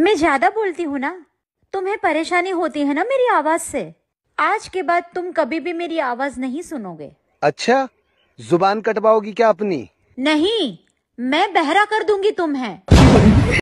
मैं ज्यादा बोलती हूँ ना तुम्हें परेशानी होती है ना मेरी आवाज से आज के बाद तुम कभी भी मेरी आवाज नहीं सुनोगे अच्छा जुबान कटवाओगी क्या अपनी नहीं मैं बहरा कर दूंगी तुम्हें